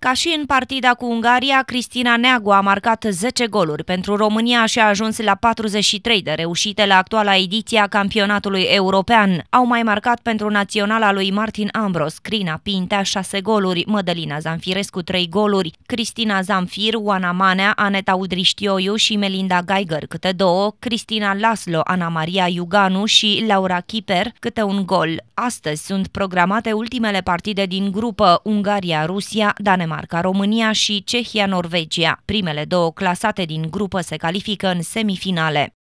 Ca și în partida cu Ungaria, Cristina Neagu a marcat 10 goluri pentru România și a ajuns la 43 de reușite la actuala ediție a campionatului european. Au mai marcat pentru naționala lui Martin Ambros, Crina Pintea 6 goluri, Mădălina Zanfirescu 3 goluri, Cristina Zamfir, Oana Manea, Aneta Udriștioiu și Melinda Geiger câte două, Cristina Laslo, Ana Maria Iuganu și Laura Kiper câte un gol. Astăzi sunt programate ultimele partide din grupă Ungaria-Rusia, Danemarca Danemarca, România și Cehia-Norvegia. Primele două clasate din grupă se califică în semifinale.